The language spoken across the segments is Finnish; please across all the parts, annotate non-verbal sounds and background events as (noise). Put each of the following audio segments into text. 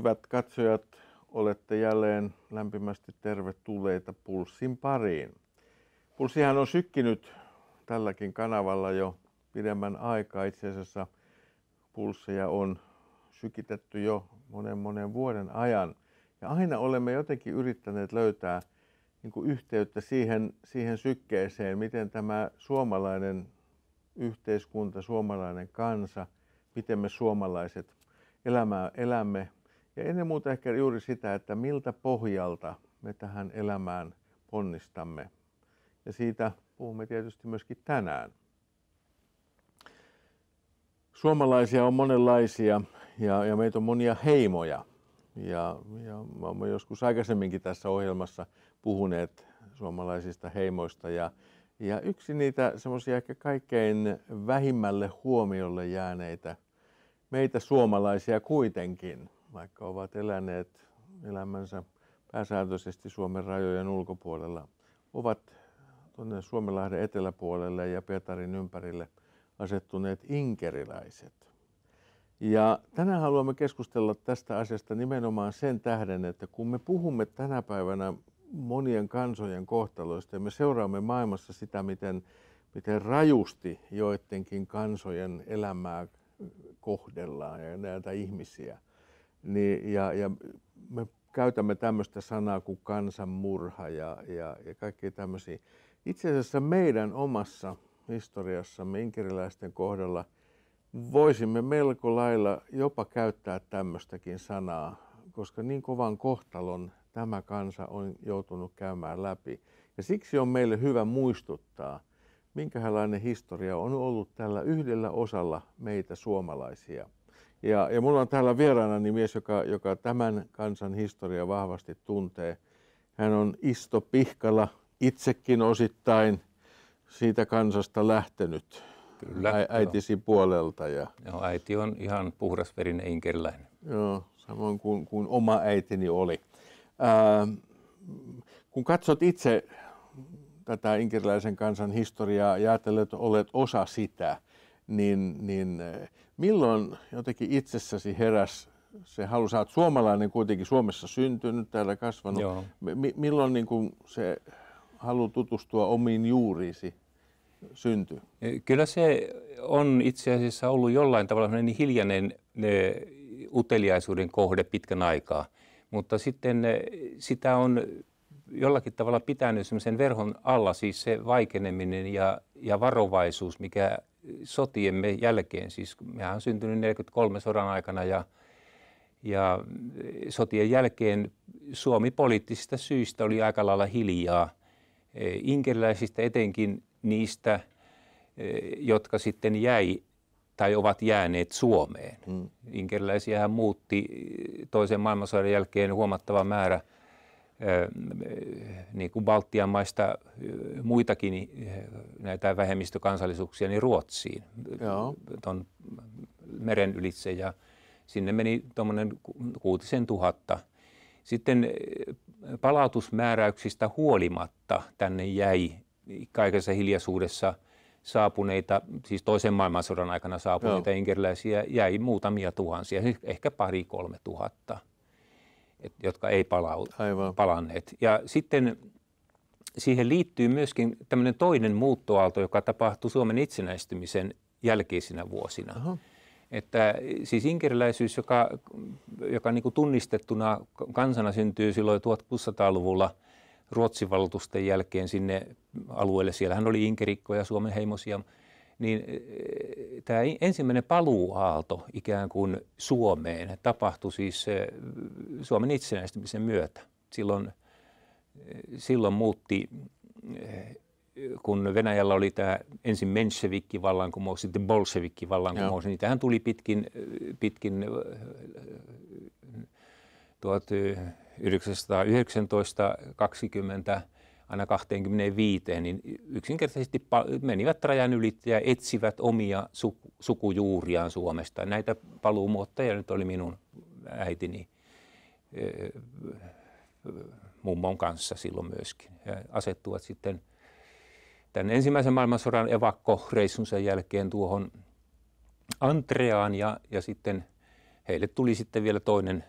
hyvät katsojat, olette jälleen lämpimästi tervetulleita Pulssin pariin. Pulssihan on sykkinyt tälläkin kanavalla jo pidemmän aikaa. Itse asiassa pulsseja on sykitetty jo monen monen vuoden ajan. Ja aina olemme jotenkin yrittäneet löytää niin kuin yhteyttä siihen, siihen sykkeeseen, miten tämä suomalainen yhteiskunta, suomalainen kansa, miten me suomalaiset elämää, elämme ja ennen muuta ehkä juuri sitä, että miltä pohjalta me tähän elämään ponnistamme. Ja siitä puhumme tietysti myöskin tänään. Suomalaisia on monenlaisia ja, ja meitä on monia heimoja. Ja, ja me olemme joskus aikaisemminkin tässä ohjelmassa puhuneet suomalaisista heimoista. Ja, ja yksi niitä semmoisia ehkä kaikkein vähimmälle huomiolle jääneitä, meitä suomalaisia kuitenkin, vaikka ovat eläneet elämänsä pääsääntöisesti Suomen rajojen ulkopuolella, ovat tuonne Suomenlahden eteläpuolelle ja Pietarin ympärille asettuneet inkeriläiset. Ja tänään haluamme keskustella tästä asiasta nimenomaan sen tähden, että kun me puhumme tänä päivänä monien kansojen kohtaloista ja me seuraamme maailmassa sitä, miten, miten rajusti joidenkin kansojen elämää kohdellaan ja näitä ihmisiä – niin, ja, ja me käytämme tämmöistä sanaa kuin kansanmurha ja, ja, ja kaikki tämmöisiä. Itse asiassa meidän omassa historiassamme inkeriläisten kohdalla voisimme melko lailla jopa käyttää tämmöistäkin sanaa, koska niin kovan kohtalon tämä kansa on joutunut käymään läpi. Ja siksi on meille hyvä muistuttaa, minkälainen historia on ollut tällä yhdellä osalla meitä suomalaisia – ja, ja mulla on täällä vieraanani mies, joka, joka tämän kansan historia vahvasti tuntee. Hän on Isto Pihkala, itsekin osittain siitä kansasta lähtenyt. Kyllä. Ä, äitisi joo. puolelta. Ja... Joo, äiti on ihan puhdasverinen inkeriläinen. Joo, samoin kuin, kuin oma äitini oli. Ää, kun katsot itse tätä inkeriläisen kansan historiaa ja ajattelet, että olet osa sitä – niin, niin eh, milloin jotenkin itsessäsi heräs se halu, sä oot suomalainen kuitenkin Suomessa syntynyt, täällä kasvanut. Joo. M- milloin niin kun se halu tutustua omiin juuriisi syntyi? E, kyllä se on itse asiassa ollut jollain tavalla niin hiljainen ne, uteliaisuuden kohde pitkän aikaa. Mutta sitten eh, sitä on jollakin tavalla pitänyt semmoisen verhon alla, siis se vaikeneminen ja, ja varovaisuus, mikä sotiemme jälkeen, siis mehän on syntynyt 43 sodan aikana ja, ja sotien jälkeen Suomi poliittisista syistä oli aika lailla hiljaa. Eh, inkeriläisistä etenkin niistä, eh, jotka sitten jäi tai ovat jääneet Suomeen. Mm. Inkeriläisiähän muutti eh, toisen maailmansodan jälkeen huomattava määrä – niin kuin Baltian maista muitakin näitä vähemmistökansallisuuksia, niin Ruotsiin, Joo. ton meren ylitse ja sinne meni tuommoinen kuutisen tuhatta. Sitten palautusmääräyksistä huolimatta tänne jäi kaikessa hiljaisuudessa saapuneita, siis toisen maailmansodan aikana saapuneita Joo. inkeriläisiä jäi muutamia tuhansia, siis ehkä pari kolme tuhatta et, jotka ei palau, palanneet. Ja sitten siihen liittyy myöskin tämmöinen toinen muuttoaalto, joka tapahtui Suomen itsenäistymisen jälkeisinä vuosina. Aha. Että siis inkeriläisyys, joka, joka niin kuin tunnistettuna kansana syntyy silloin 1600-luvulla Ruotsin valtuusten jälkeen sinne alueelle, siellähän oli inkerikkoja, Suomen heimosia, niin e, tämä ensimmäinen paluuaalto ikään kuin Suomeen tapahtui siis e, Suomen itsenäistymisen myötä. Silloin, silloin muutti, kun Venäjällä oli tämä ensin vallankumous, sitten vallankumous, niin tähän tuli pitkin, pitkin 1919 20 aina 25, niin yksinkertaisesti menivät rajan ylittäjä ja etsivät omia suku, sukujuuriaan Suomesta. Näitä paluumuottajia nyt oli minun äitini Eh, mummon kanssa silloin myöskin. He asettuvat sitten tämän ensimmäisen maailmansodan evakkoreissunsa jälkeen tuohon Antreaan ja, ja sitten heille tuli sitten vielä toinen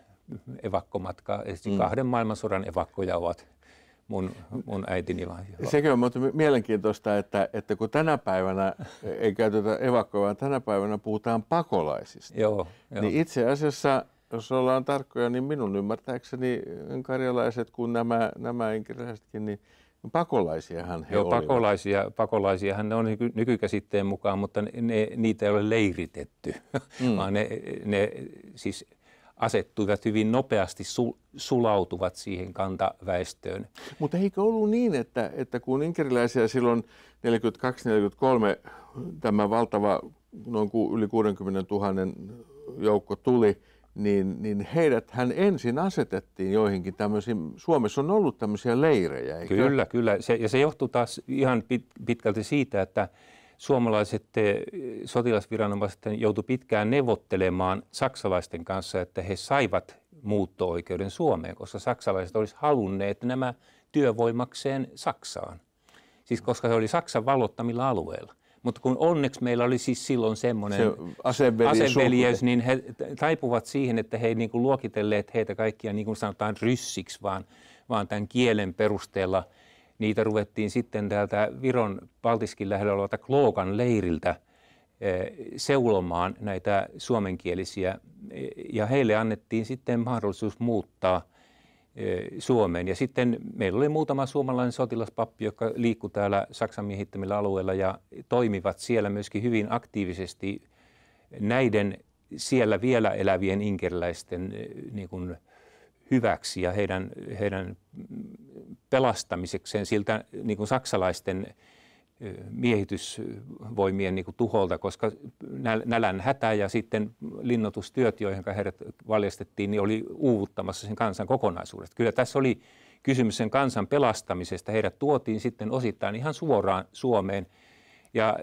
evakkomatka. Mm. Kahden maailmansodan evakkoja ovat mun, mun äitini Sekin on mutta mielenkiintoista, että, että kun tänä päivänä ei käytetä evakkoja, vaan tänä päivänä puhutaan pakolaisista. Joo, joo. Niin itse asiassa jos ollaan tarkkoja, niin minun ymmärtääkseni karjalaiset kuin nämä, nämä inkeriläisetkin, niin Pakolaisiahan he Joo, olivat. pakolaisia, pakolaisiahan ne on nyky, nykykäsitteen mukaan, mutta ne, niitä ei ole leiritetty, mm. vaan ne, ne siis asettuivat hyvin nopeasti, su, sulautuvat siihen kantaväestöön. Mutta eikö ollut niin, että, että kun inkeriläisiä silloin 42-43 tämä valtava noin yli 60 000 joukko tuli – niin, niin heidät hän ensin asetettiin joihinkin tämmöisiin, Suomessa on ollut tämmöisiä leirejä, eikö? Kyllä, kyllä. Se, ja se johtuu taas ihan pit, pitkälti siitä, että suomalaiset eh, sotilasviranomaiset joutuivat pitkään neuvottelemaan saksalaisten kanssa, että he saivat muutto-oikeuden Suomeen, koska saksalaiset olisivat halunneet nämä työvoimakseen Saksaan. Siis koska se oli Saksan valottamilla alueilla. Mutta kun onneksi meillä oli siis silloin semmoinen se aseveljes, aseveljes niin he taipuvat siihen, että he ei niin kuin luokitelleet heitä kaikkia niin kuin sanotaan ryssiksi, vaan, vaan tämän kielen perusteella niitä ruvettiin sitten täältä Viron Baltiskin lähellä olevalta Klookan leiriltä e, seulomaan näitä suomenkielisiä e, ja heille annettiin sitten mahdollisuus muuttaa – Suomeen. Ja sitten meillä oli muutama suomalainen sotilaspappi, joka liikkui täällä Saksan miehittämillä alueilla ja toimivat siellä myöskin hyvin aktiivisesti näiden siellä vielä elävien inkeriläisten niin kuin, hyväksi ja heidän, heidän pelastamisekseen siltä niin kuin saksalaisten miehitysvoimien niin kuin tuholta, koska nälän hätä ja sitten linnoitustyöt, joihin heidät valjastettiin, niin oli uuvuttamassa sen kansan kokonaisuudesta. Kyllä tässä oli kysymys sen kansan pelastamisesta. Heidät tuotiin sitten osittain ihan suoraan Suomeen. Ja,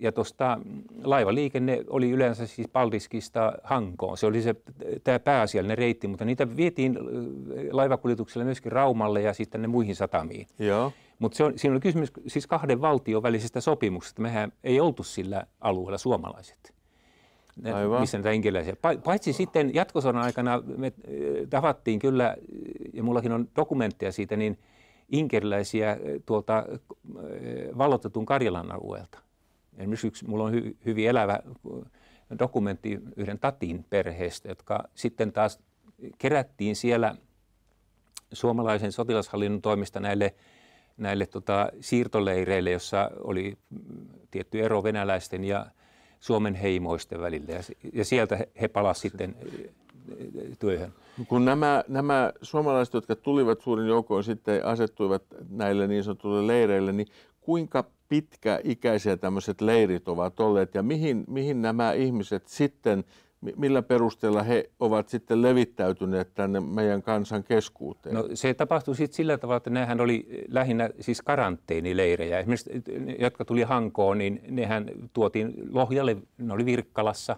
ja tuosta laivaliikenne oli yleensä siis Paldiskista Hankoon. Se oli se, tämä pääasiallinen reitti, mutta niitä vietiin laivakuljetuksella myöskin Raumalle ja sitten ne muihin satamiin. Joo. Mutta siinä oli kysymys siis kahden valtion välisestä sopimuksesta. Mehän ei oltu sillä alueella suomalaiset. Aivan. missä näitä Paitsi sitten jatkosodan aikana me äh, tavattiin kyllä, äh, ja mullakin on dokumentteja siitä, niin inkeriläisiä äh, tuolta vallotetun Karjalan alueelta. Esimerkiksi yksi, mulla on hy, hyvin elävä dokumentti yhden Tatin perheestä, jotka sitten taas kerättiin siellä suomalaisen sotilashallinnon toimista näille näille tota, siirtoleireille, jossa oli tietty ero venäläisten ja Suomen heimoisten välillä. Ja, ja sieltä he, he palasivat sitten äh, työhön. Kun nämä, nämä suomalaiset, jotka tulivat suurin joukoin sitten asettuivat näille niin sanotuille leireille, niin kuinka pitkäikäisiä tämmöiset leirit ovat olleet ja mihin, mihin nämä ihmiset sitten millä perusteella he ovat sitten levittäytyneet tänne meidän kansan keskuuteen? No, se tapahtui sitten sillä tavalla, että nehän oli lähinnä siis karanteenileirejä. Esimerkiksi, jotka tuli Hankoon, niin nehän tuotiin Lohjalle, ne oli Virkkalassa.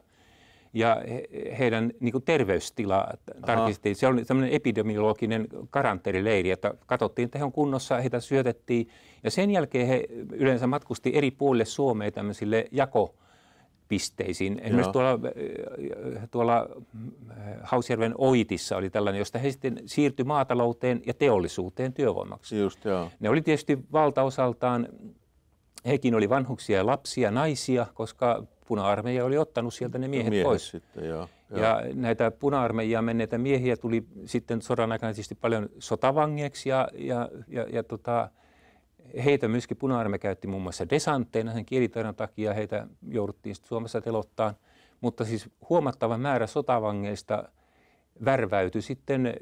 Ja he, heidän niin kuin terveystila tarkistettiin. Se oli tämmöinen epidemiologinen karanteenileiri, että katsottiin, että he on kunnossa, heitä syötettiin. Ja sen jälkeen he yleensä matkusti eri puolille Suomea tämmöisille jako- pisteisiin. Esimerkiksi tuolla, äh, äh, tuolla äh, Hausjärven Oitissa oli tällainen, josta he sitten siirtyi maatalouteen ja teollisuuteen työvoimaksi. Just, joo. Ne oli tietysti valtaosaltaan, hekin oli vanhuksia, lapsia, naisia, koska puna-armeija oli ottanut sieltä ne miehet, miehet pois. Sitten, joo, Ja näitä puna-armeijaa menneitä miehiä tuli sitten sodan aikana tietysti paljon sotavangeiksi ja, ja, ja, ja tota, heitä myöskin puna käytti muun muassa desantteina sen kielitaidon takia. Heitä jouduttiin Suomessa telottaan. Mutta siis huomattava määrä sotavangeista värväytyi sitten eh,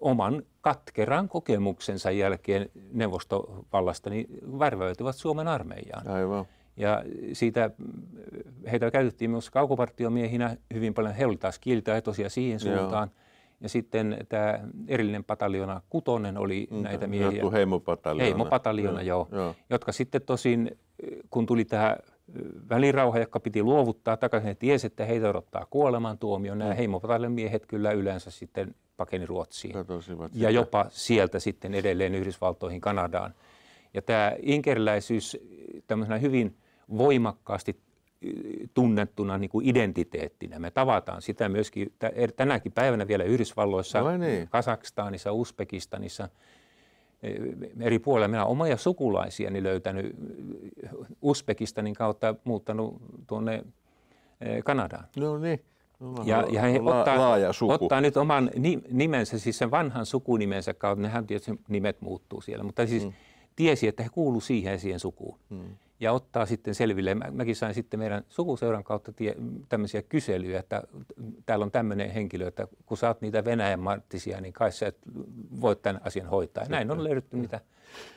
oman katkeran kokemuksensa jälkeen neuvostovallasta, niin värväytyvät Suomen armeijaan. Aivan. Ja siitä eh, heitä käytettiin myös kaukopartiomiehinä hyvin paljon. He olivat taas kielitaitoisia siihen suuntaan. Joo ja sitten tämä erillinen pataljona kutonen oli mm, näitä miehiä. Joku heimopataljona. Heimopataljona, joo, joo. joo. Jotka sitten tosin, kun tuli tämä välirauha, joka piti luovuttaa takaisin, he tiesi, että heitä odottaa kuolemantuomio. Nämä mm. heimopataljon miehet kyllä yleensä sitten pakeni Ruotsiin. Katosivat ja sitä. jopa sieltä sitten edelleen Yhdysvaltoihin, Kanadaan. Ja tämä inkeriläisyys tämmöisenä hyvin voimakkaasti tunnettuna niin kuin identiteettinä. Me tavataan sitä myöskin er, tänäkin päivänä vielä Yhdysvalloissa, no niin. Kasakstanissa, Uzbekistanissa, e, eri puolilla. Minä omia sukulaisiani löytänyt e, Uzbekistanin kautta muuttanut tuonne e, Kanadaan. No niin. No ja, ja he la, ottaa, laaja suku. ottaa nyt oman nimensä, siis sen vanhan sukunimensä kautta, nehän tietysti nimet muuttuu siellä, mutta siis mm tiesi, että he kuuluu siihen ja siihen sukuun. Hmm. Ja ottaa sitten selville. Mä, mäkin sain sitten meidän sukuseuran kautta tie, tämmöisiä kyselyjä, että täällä on tämmöinen henkilö, että kun saat niitä Venäjän marttisia, niin kai sä et voi tämän asian hoitaa. Ja näin on löydetty mm. niitä.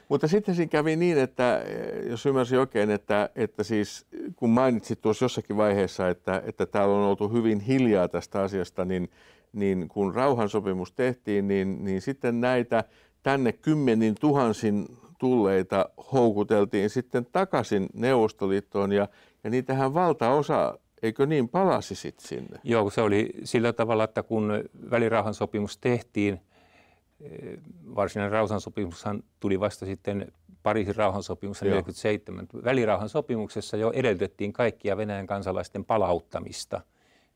Mutta sitten siinä kävi niin, että eh, jos ymmärsin oikein, että, että siis kun mainitsit tuossa jossakin vaiheessa, että, että täällä on oltu hyvin hiljaa tästä asiasta, niin, niin kun rauhansopimus tehtiin, niin, niin sitten näitä tänne kymmenin tuhansin tulleita houkuteltiin sitten takaisin Neuvostoliittoon ja, ja niitähän valtaosa, eikö niin, palasi sitten sinne? Joo, se oli sillä tavalla, että kun välirauhan sopimus tehtiin, eh, varsinainen sopimushan tuli vasta sitten Pariisin rauhansopimuksessa 47. Välirauhan sopimuksessa jo edellytettiin kaikkia Venäjän kansalaisten palauttamista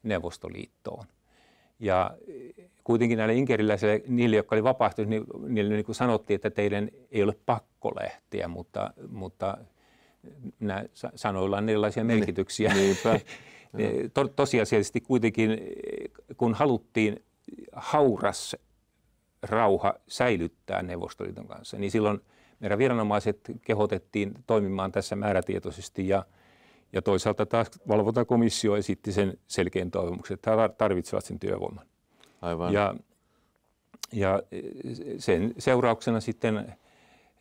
Neuvostoliittoon. Ja eh, kuitenkin näille inkeriläisille, niille, jotka oli vapaaehtoisia, niin niille niin kuin sanottiin, että teidän ei ole pakko lähteä, mutta, mutta nämä sanoilla on erilaisia niin, merkityksiä. Niinpä. (laughs) to, tosiasiallisesti kuitenkin, eh, kun haluttiin hauras rauha säilyttää Neuvostoliiton kanssa, niin silloin meidän viranomaiset kehotettiin toimimaan tässä määrätietoisesti ja – ja toisaalta taas valvontakomissio esitti sen selkeän toivomuksen, että he tarvitsevat sen työvoiman. Aivan. Ja, ja sen seurauksena sitten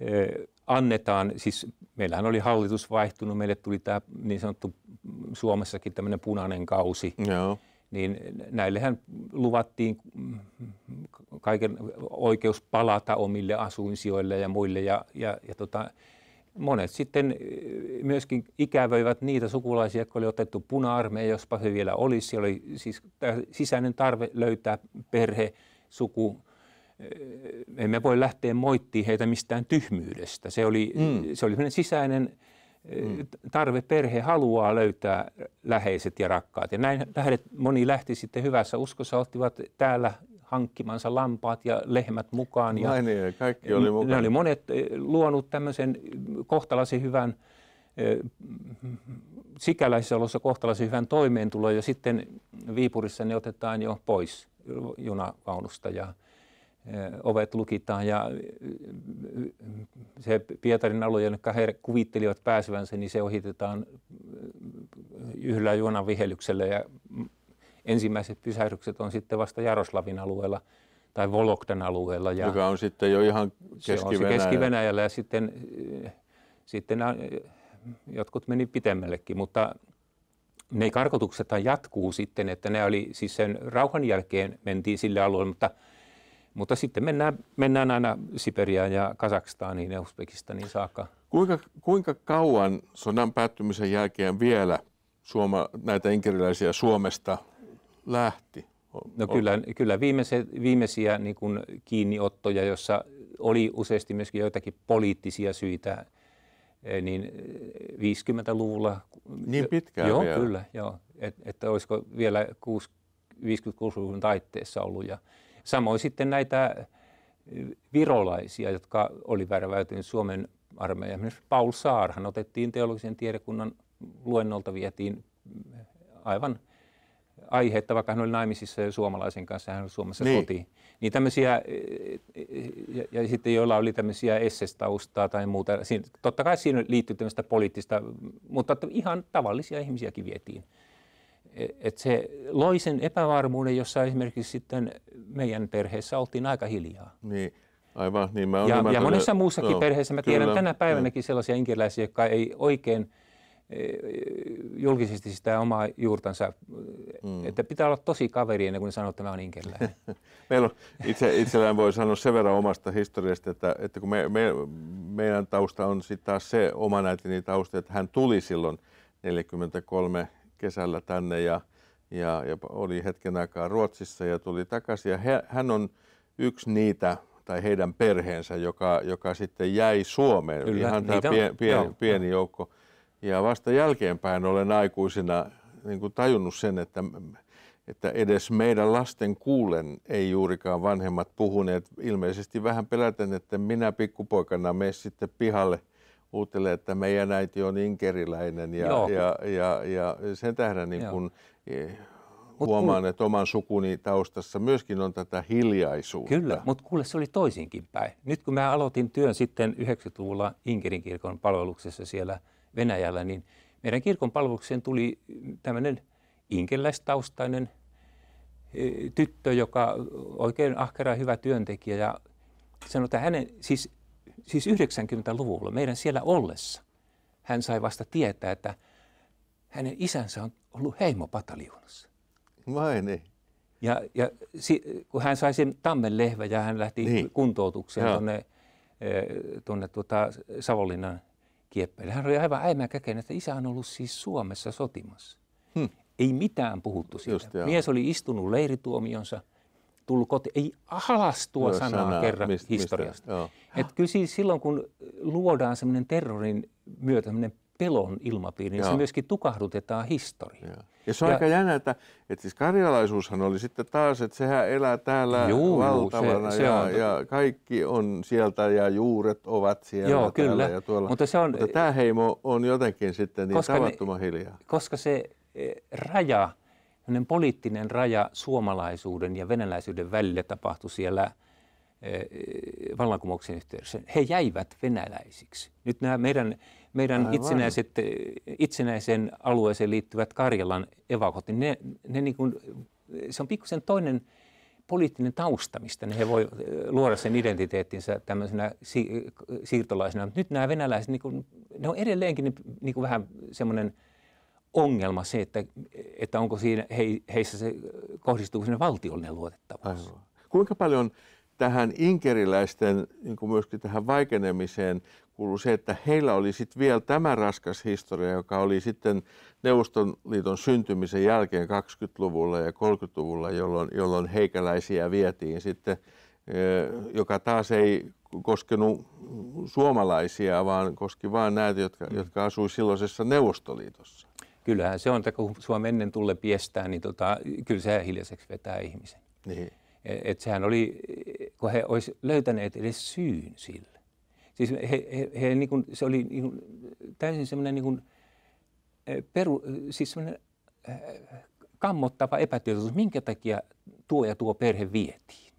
e, annetaan, siis meillähän oli hallitus vaihtunut, meille tuli tämä niin sanottu Suomessakin tämmöinen punainen kausi. Joo. Niin näillehän luvattiin kaiken oikeus palata omille asuinsijoille ja muille ja, ja, ja tota, monet sitten eh, myöskin ikävöivät niitä sukulaisia, jotka oli otettu puna-armeija, jospa he vielä olisi. Siellä oli siis sisäinen tarve löytää perhe, suku. Eh, emme voi lähteä moittimaan heitä mistään tyhmyydestä. Se oli, mm. se oli sisäinen eh, mm. tarve, perhe haluaa löytää läheiset ja rakkaat. Ja näin lähdet, moni lähti sitten hyvässä uskossa, ottivat täällä hankkimansa lampaat ja lehmät mukaan. Ja niin niin, kaikki oli mukaan. Ne oli monet eh, luonut tämmöisen kohtalaisen hyvän eh, sikäläisessä olossa kohtalaisen hyvän toimeentulo ja sitten Viipurissa ne otetaan jo pois junavaunusta ja eh, ovet lukitaan ja se Pietarin alue, jonka he kuvittelivat pääsevänsä, niin se ohitetaan yhdellä junan vihelyksellä ja ensimmäiset pysähdykset on sitten vasta Jaroslavin alueella tai Volokten alueella. Ja Joka on sitten jo ihan keski Keski-Venäjällä ja sitten, eh, sitten eh, jotkut meni pitemmällekin, mutta ne karkotukset jatkuu sitten, että ne oli siis sen rauhan jälkeen mentiin sille alueelle, mutta mutta sitten mennään, mennään aina Siperiaan ja Kazakstaniin ja Uzbekistaniin saakka. Kuinka, kuinka kauan sodan päättymisen jälkeen vielä Suoma, näitä inkeriläisiä Suomesta lähti? No kyllä, kyllä viimeisiä, viimeisiä niin kuin kiinniottoja, jossa oli useasti myöskin joitakin poliittisia syitä, eh, niin 50-luvulla. Eh, niin pitkään Joo, vielä. kyllä. Joo. Et, että olisiko vielä 56-luvun taitteessa ollut. Ja samoin sitten näitä eh, virolaisia, jotka oli värväytynyt Suomen armeijan Esimerkiksi Paul Saarhan otettiin teologisen tiedekunnan luennolta, vietiin aivan – aihetta, vaikka hän oli naimisissa jo suomalaisen kanssa, hän oli Suomessa niin. koti. Niin tämmöisiä, eh, eh, ja, ja sitten joilla oli tämmöisiä SS-taustaa tai muuta. Siin, totta kai siinä liittyy tämmöistä poliittista, mutta ihan tavallisia ihmisiäkin vietiin. E, et se loi sen epävarmuuden, jossa esimerkiksi sitten meidän perheessä oltiin aika hiljaa. Niin. Aivan, niin mä ja, ja monessa muussakin no, perheessä, mä tiedän kyllä, tänä niin. päivänäkin niin. sellaisia inkiläisiä, jotka ei oikein – E, julkisesti sitä omaa juurtansa, mm. että pitää olla tosi kaveri ennen kuin sanoo, että mä oon inkeriläinen. (laughs) Meillä on, itse, itsellään voi sanoa sen verran omasta historiasta, että, että kun me, me, meidän tausta on sitten taas se oma näitini tausta, että hän tuli silloin 43 kesällä tänne ja, ja, ja oli hetken aikaa Ruotsissa ja tuli takaisin. Ja he, hän on yksi niitä tai heidän perheensä, joka, joka sitten jäi Suomeen. Kyllä, Ihan tämä pie, pieni, pieni joukko. Ja vasta jälkeenpäin olen aikuisena niin kuin tajunnut sen, että, että edes meidän lasten kuulen ei juurikaan vanhemmat puhuneet. Ilmeisesti vähän peläten, että minä pikkupoikana menen sitten pihalle uutelle, että meidän äiti on inkeriläinen ja, ja, ja, ja sen tähden niin kuin, e, Mut huomaan, kuule... että oman sukuni taustassa myöskin on tätä hiljaisuutta. Kyllä, mutta kuule se oli toisinkin päin. Nyt kun mä aloitin työn sitten 90-luvulla Inkerin kirkon palveluksessa siellä – Venäjällä, niin meidän kirkon palvelukseen tuli tämmöinen inkeläistaustainen e, tyttö, joka oikein ahkera hyvä työntekijä ja sanoi, että hänen, siis, siis 90-luvulla meidän siellä ollessa, hän sai vasta tietää, että hänen isänsä on ollut heimopataljoonassa. Vai niin? Ja, ja si, kun hän sai sen tammen lehvä ja hän lähti niin. kuntoutukseen tuonne, e, tuonne tuota Savonlinnan kieppeillä. Hän oli aivan käkeen, että isä on ollut siis Suomessa sotimassa. Hmm. Ei mitään puhuttu siitä. Just, Mies oli istunut leirituomionsa, tullut kotiin. Ei halastua no, sanaa, sanaa kerran mist, historiasta. Mistä, Et kyllä siis silloin, kun luodaan semmoinen terrorin myötä semmoinen pelon ilmapiiri, niin se myöskin tukahdutetaan historiaa. Ja se on ja, aika jännä, että, että siis karjalaisuushan oli sitten taas, että sehän elää täällä juu, valtavana se, se ja, on... ja kaikki on sieltä ja juuret ovat siellä Joo, täällä kyllä. ja tuolla. Mutta, se on, Mutta tämä heimo on jotenkin sitten niin tavattoman ne, hiljaa. Koska se eh, raja, poliittinen raja suomalaisuuden ja venäläisyyden välillä tapahtui siellä eh, – vallankumouksen yhteydessä. He jäivät venäläisiksi. Nyt nämä meidän meidän itsenäiset, itsenäiseen alueeseen liittyvät Karjalan evakot, niin ne, ne niin kuin, se on pikkusen toinen poliittinen tausta, mistä ne he voi eh, luoda sen identiteettinsä tämmöisenä si- siirtolaisena. Mutta nyt nämä venäläiset, niin kuin, ne on edelleenkin niin kuin vähän semmoinen ongelma se, että, että onko siinä he, heissä se, kohdistuu sinne valtiollinen luotettavuus. Aivan. Kuinka paljon tähän inkeriläisten, niin kuin myöskin tähän vaikenemiseen kuului se, että heillä oli sitten vielä tämä raskas historia, joka oli sitten Neuvostoliiton syntymisen jälkeen 20-luvulla ja 30-luvulla, jolloin, jolloin heikäläisiä vietiin sitten, eh, joka taas ei koskenut suomalaisia, vaan koski vain näitä, jotka, mm. jotka asui silloisessa Neuvostoliitossa. Kyllähän se on, että kun Suomen ennen tulle piestää, niin tota, kyllä se hiljaiseksi vetää ihmisen. Niin. Et, et sehän oli, kun he olisivat löytäneet edes syyn sille Siis he, he, he niin kuin, se oli niin kuin, täysin semmoinen niin peru, siis semmoinen äh, kammottava epätietoisuus, minkä takia tuo ja tuo perhe vietiin.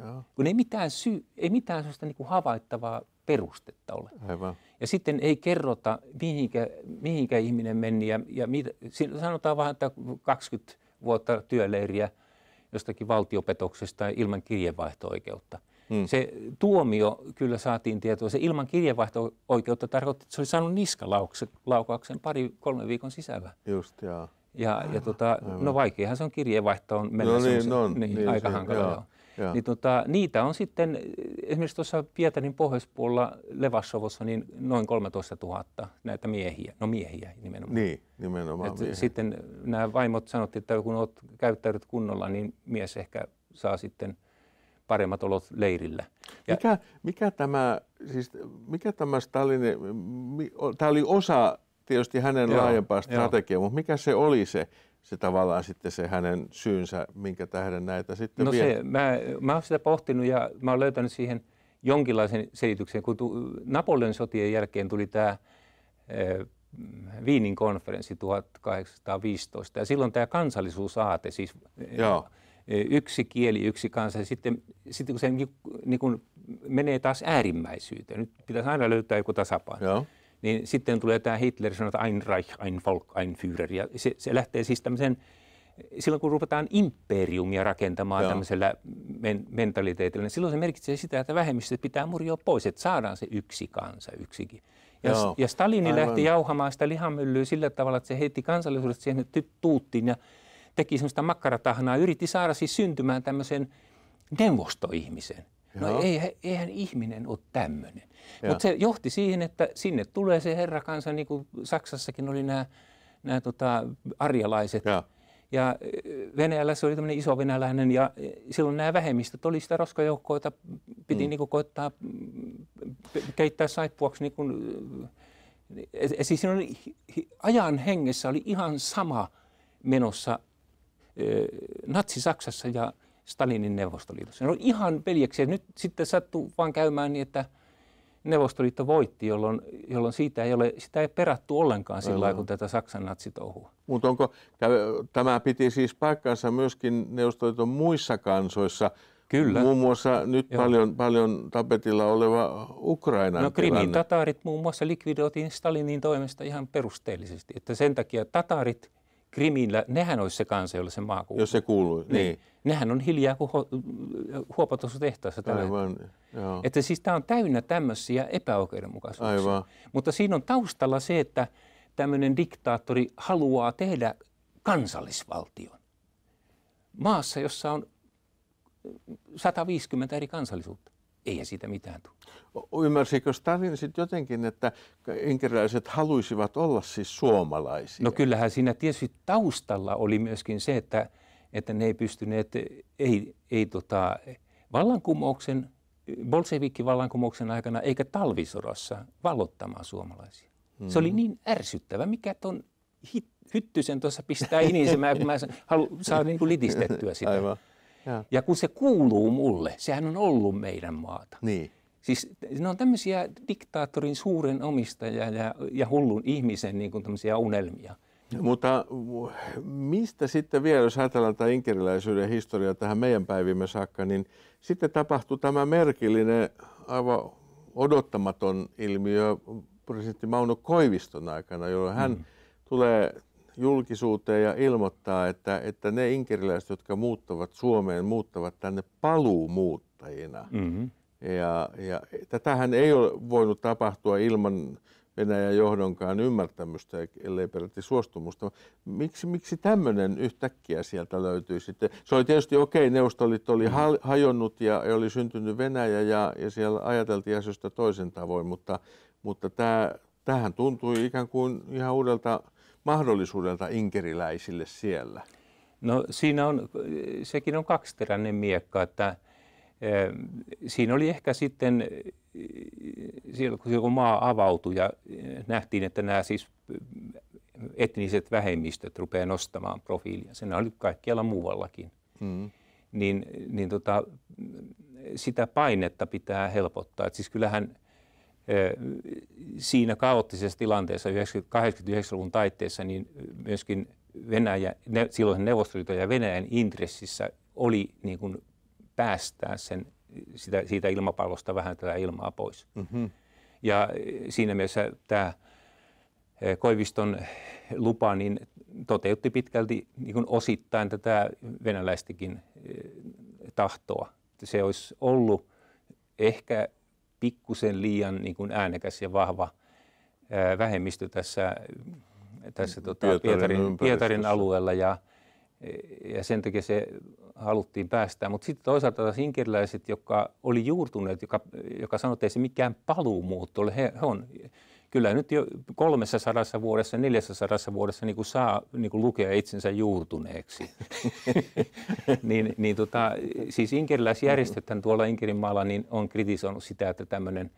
Joo. Kun ei mitään, syy, ei mitään sellaista niin kuin havaittavaa perustetta ole. Aivan. Ja sitten ei kerrota, mihinkä, mihinkä ihminen meni ja, ja mit, sanotaan vain, että 20 vuotta työleiriä jostakin valtiopetoksesta ilman kirjeenvaihto-oikeutta – Mm. Se tuomio kyllä saatiin tietoa. Se ilman kirjeenvaihto-oikeutta tarkoitti, että se oli saanut niskalaukauksen pari, kolme viikon sisällä. Just, jaa. Ja, ja tota, no vaikeahan se on kirjeenvaihtoon no mennä. No niin, no, niin, niin, aika hankala. Niin tota, niitä on sitten esimerkiksi tuossa Pietarin pohjoispuolella Levassovossa niin noin 13 000 näitä miehiä, no miehiä nimenomaan. Niin, nimenomaan Et miehiä. Sitten nämä vaimot sanottiin, että kun olet käyttäydyt kunnolla, niin mies ehkä saa sitten – paremmat olot leirillä. Ja mikä, mikä, tämä, siis mikä tämä Stalinin, tämä oli osa tietysti hänen joo, laajempaa strategiaa, mutta mikä se oli se, se tavallaan sitten se hänen syynsä, minkä tähden näitä sitten no Se, mä, mä olen sitä pohtinut ja mä olen löytänyt siihen jonkinlaisen selityksen. Kun tu, Napoleon sotien jälkeen tuli tämä Viinin eh, konferenssi 1815 ja silloin tämä kansallisuusaate, siis eh, Joo yksi kieli, yksi kansa. Sitten, sitten kun se niin kuin niinku menee taas äärimmäisyyteen, nyt pitäisi aina löytää joku tasapaino. Joo. Niin sitten tulee tämä Hitler, sanotaan ein Reich, ein Volk, ein Führer. Ja se, se lähtee siis tämmöisen, silloin kun ruvetaan imperiumia rakentamaan Joo. tämmöisellä men- mentaliteetillä, niin silloin se merkitsee sitä, että vähemmistöt pitää murjoa pois, että saadaan se yksi kansa, yksikin. Ja, ja Stalini Aivan. lähti jauhamaan sitä lihamyllyä sillä tavalla, että se heitti kansallisuudesta siihen, että tuuttiin ja teki semmoista makkaratahnaa, yritti saada siis syntymään tämmöisen neuvostoihmisen. No ei eihän, eihän ihminen ole tämmöinen. Mutta se johti siihen, että sinne tulee se kansa, niin kuin Saksassakin oli nämä, nämä tota, arjalaiset. Ja. Ja Venäjällä se oli tämmöinen iso venäläinen ja silloin nämä vähemmistöt oli sitä roskajoukkoa, jota piti mm. niin koittaa mm, keittää saippuaksi. Niin kuin, e-, e-, siis ajan hengessä oli ihan sama menossa natsi-Saksassa ja Stalinin Neuvostoliitossa. Ne on ihan veljeksi. Nyt sitten sattuu vaan käymään niin, että Neuvostoliitto voitti, jolloin, jolloin siitä ei ole, sitä ei perattu ollenkaan sillä lailla, kun tätä Saksan natsitouhua. Mutta onko, tämä piti siis paikkansa myöskin Neuvostoliiton muissa kansoissa, Kyllä. Muun muassa nyt Joo. paljon, paljon tapetilla oleva Ukraina. No Krimin tataarit tatarit muun muassa likvidoitiin Stalinin toimesta ihan perusteellisesti. Että sen takia tatarit Krimillä, nehän olisi se kansa, jolle se maa kuuluu. Jos se kuuluu, niin. niin. Nehän on hiljaa kuin huopatossa tehtaassa Aivan, joo. Että siis tämä on täynnä tämmöisiä epäoikeudenmukaisuuksia. Aivan. Mutta siinä on taustalla se, että tämmöinen diktaattori haluaa tehdä kansallisvaltion. Maassa, jossa on 150 eri kansallisuutta eihän siitä mitään tule. Ymmärsikö Stalin sitten jotenkin, että inkeriläiset haluisivat olla siis suomalaisia? No kyllähän siinä tietysti taustalla oli myöskin se, että, että ne ei pystyneet, ei, ei tota, vallankumouksen, bolsevikki vallankumouksen aikana eikä talvisodassa vallottamaan suomalaisia. Mm. Se oli mm. niin ärsyttävä, mikä ton hit, hyttysen tuossa pistää inisemään, kun mä halu, saan niin litistettyä sitä. Aivan. Ja. ja kun se kuuluu mulle, sehän on ollut meidän maata. Niin. Siis ne on tämmöisiä diktaattorin suuren omistajan ja, ja hullun ihmisen niin kuin tämmöisiä unelmia. No, mutta mistä sitten vielä, jos ajatellaan tätä inkeriläisyyden historiaa tähän meidän päivimme saakka, niin sitten tapahtui tämä merkillinen, aivan odottamaton ilmiö presidentti Mauno Koiviston aikana, jolloin hän mm. tulee julkisuuteen ja ilmoittaa, että, että ne inkeriläiset, jotka muuttavat Suomeen, muuttavat tänne paluumuuttajina. Mm-hmm. Ja, ja tätähän ei ole voinut tapahtua ilman Venäjän johdonkaan ymmärtämystä, ellei peräti suostumusta. Miksi, miksi tämmöinen yhtäkkiä sieltä löytyi sitten? Se oli tietysti okei, okay, Neuvostoliitto oli mm-hmm. ha- hajonnut ja, ja oli syntynyt Venäjä ja, ja siellä ajateltiin asioista toisen tavoin, mutta, mutta tämä, tämähän tuntui ikään kuin ihan uudelta mahdollisuudelta inkeriläisille siellä? No siinä on, sekin on kaksiteräinen miekka, että eh, siinä oli ehkä sitten, eh, silloin kun maa avautui ja eh, nähtiin, että nämä siis etniset vähemmistöt rupeaa nostamaan profiilia, se oli kaikkialla muuallakin, mm. niin, niin tota, sitä painetta pitää helpottaa. Et siis kyllähän siinä kaoottisessa tilanteessa 89 luvun taitteessa niin myöskin Venäjä, ne, silloisen Neuvostoliiton ja Venäjän intressissä oli niin kuin päästää sen, sitä, siitä ilmapallosta vähän tätä ilmaa pois. Mm-hmm. Ja siinä mielessä tämä Koiviston lupa niin toteutti pitkälti niin kuin osittain tätä venäläistäkin tahtoa. Se olisi ollut ehkä pikkusen liian niin kuin äänekäs ja vahva vähemmistö tässä, tässä tuota, Pietarin, Pietarin, Pietarin alueella ja, ja sen takia se haluttiin päästä, Mutta sitten toisaalta taas inkeriläiset, jotka oli juurtuneet, joka, joka sanoi, että ei se mikään paluumuutto ole, he, he on kyllä nyt jo 300 vuodessa, 400 vuodessa niin kuin saa niin kuin lukea itsensä juurtuneeksi. (laughs) niin, niin tota, siis inkeriläisjärjestöt tuolla maalla, niin on kritisoinut sitä, että tämmöinen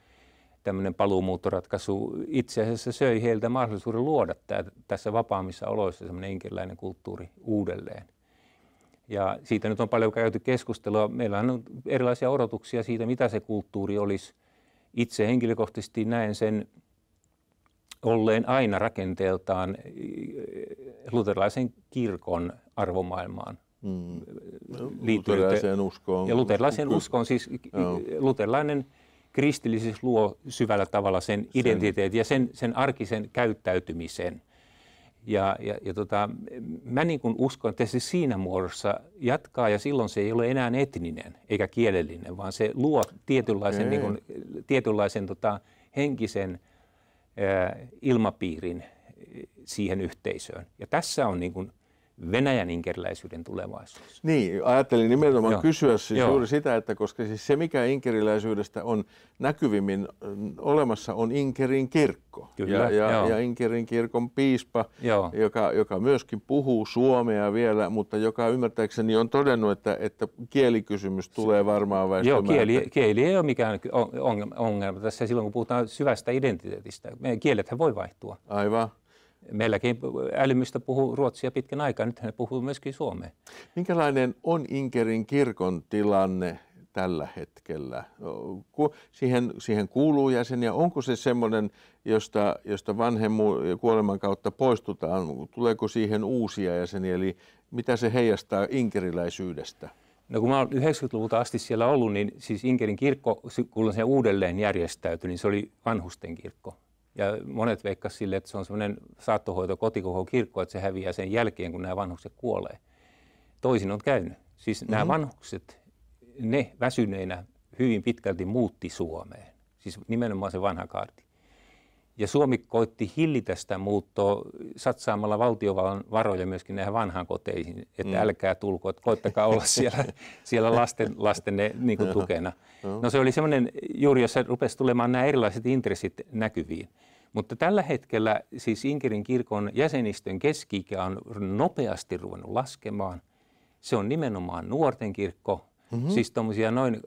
tämmöinen paluumuuttoratkaisu itse asiassa söi heiltä mahdollisuuden luoda tää, tässä vapaammissa oloissa semmoinen inkeriläinen kulttuuri uudelleen. Ja siitä nyt on paljon käyty keskustelua. Meillä on erilaisia odotuksia siitä, mitä se kulttuuri olisi. Itse henkilökohtaisesti näen sen olleen aina rakenteeltaan e, luterilaisen kirkon arvomaailmaan mm. E, luterilaiseen uskoon. Ja luterilaiseen uskoon, siis Joo. luterilainen kristillisyys luo syvällä tavalla sen, sen. identiteetin ja sen, sen arkisen käyttäytymisen. Ja, ja, ja tota, mä niin kuin uskon, että se siinä muodossa jatkaa ja silloin se ei ole enää etninen eikä kielellinen, vaan se luo tietynlaisen, niin kuin, tietynlaisen tota, henkisen – ilmapiirin siihen yhteisöön. Ja tässä on niin kuin Venäjän inkeriläisyyden tulevaisuus. Niin, ajattelin nimenomaan Joo. kysyä siis Joo. juuri sitä, että koska siis se mikä inkeriläisyydestä on näkyvimmin mm, olemassa on Inkerin kirkko Kyllä. ja, ja, ja Inkerin kirkon piispa, joka, joka myöskin puhuu suomea vielä, mutta joka ymmärtääkseni on todennut, että, että kielikysymys tulee varmaan väistämään. Joo, kieli, kieli ei ole mikään ongelma tässä silloin, kun puhutaan syvästä identiteetistä. Kielethän voi vaihtua. Aivan meilläkin älymystä puhuu ruotsia pitkän aikaa, nyt ne puhuu myöskin suomea. Minkälainen on Inkerin kirkon tilanne tällä hetkellä? Siihen, siihen kuuluu jäseniä. Onko se semmoinen, josta, josta vanhemmu kuoleman kautta poistutaan? Tuleeko siihen uusia jäseniä? Eli mitä se heijastaa inkeriläisyydestä? No kun mä olen 90-luvulta asti siellä ollut, niin siis Inkerin kirkko, kun se uudelleen järjestäytyi, niin se oli vanhusten kirkko. Ja monet veikkasivat sille, että se on semmoinen saattohoito kotikoko kirkko, että se häviää sen jälkeen, kun nämä vanhukset kuolee. Toisin on käynyt. Siis mm-hmm. nämä mhm. vanhukset, ne väsyneinä hyvin pitkälti muutti Suomeen. Siis nimenomaan se vanha kaarti. Ja Suomi koitti hillitä sitä muuttoa satsaamalla valtiovallan varoja myöskin näihin vanhaan koteihin, että mm. älkää tulko, että koittakaa olla (laughs) siellä, siellä lasten, lastenne niin kuin tukena. No se oli semmoinen, juuri jos rupesi tulemaan nämä erilaiset intressit näkyviin. Mutta tällä hetkellä siis Inkerin kirkon jäsenistön keski on nopeasti ruvennut laskemaan. Se on nimenomaan nuorten kirkko, mm-hmm. siis tuommoisia noin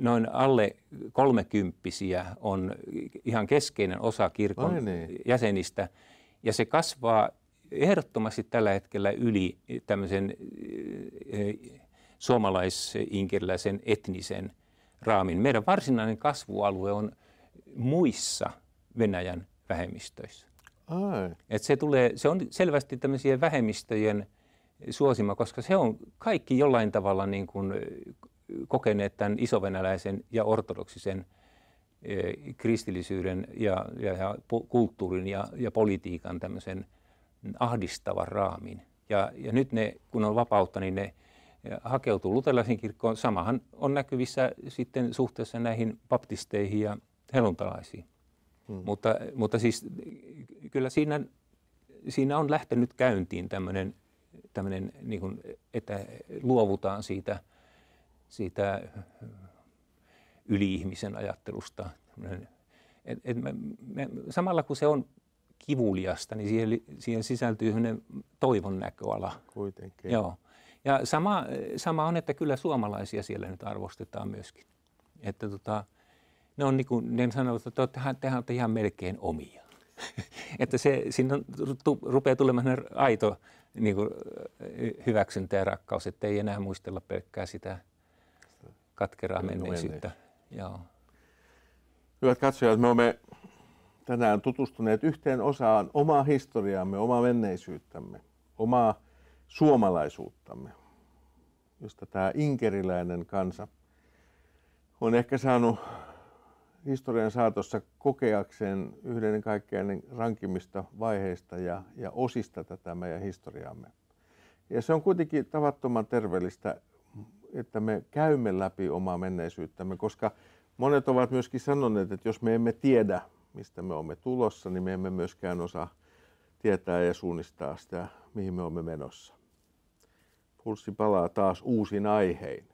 noin alle kolmekymppisiä on ihan keskeinen osa kirkon niin. jäsenistä. Ja se kasvaa ehdottomasti tällä hetkellä yli tämmöisen eh, suomalais etnisen raamin. Meidän varsinainen kasvualue on muissa Venäjän vähemmistöissä. Ai. Et se, tulee, se on selvästi tämmöisiä vähemmistöjen suosima, koska se on kaikki jollain tavalla niin kuin kokeneet tämän isovenäläisen ja ortodoksisen kristillisyyden ja, ja, ja kulttuurin ja, ja politiikan tämmöisen ahdistavan raamin. Ja, ja nyt ne, kun on vapautta, niin ne hakeutuu luterilaisen kirkkoon. Samahan on näkyvissä sitten suhteessa näihin baptisteihin ja heluntalaisiin. Hmm. Mutta, mutta siis kyllä siinä, siinä on lähtenyt käyntiin tämmöinen, tämmöinen niin kuin, että luovutaan siitä – siitä äh, yliihmisen ajattelusta. Et, et me, me, samalla kun se on kivuliasta, niin siihen, siihen sisältyy toivon näköala. Kuitenkin. Joo. Ja sama, sama on, että kyllä suomalaisia siellä nyt arvostetaan myöskin. Että tota, ne, on niin kuin, ne sanovat, että tehän, te, te ihan melkein omia. (laughs) että se, siinä on, tu, rupeaa tulemaan aito niin kuin, hyväksyntä ja rakkaus, että ei enää muistella pelkkää sitä – katkeraa menneisyyttä. Niin. Joo. Hyvät katsojat, me olemme tänään tutustuneet yhteen osaan omaa historiaamme, omaa menneisyyttämme, omaa suomalaisuuttamme, josta tämä inkeriläinen kansa on ehkä saanut historian saatossa kokeakseen yhden kaikkein rankimmista vaiheista ja, ja osista tätä meidän historiaamme. Ja se on kuitenkin tavattoman terveellistä että me käymme läpi omaa menneisyyttämme, koska monet ovat myöskin sanoneet, että jos me emme tiedä, mistä me olemme tulossa, niin me emme myöskään osaa tietää ja suunnistaa sitä, mihin me olemme menossa. Pulssi palaa taas uusin aihein.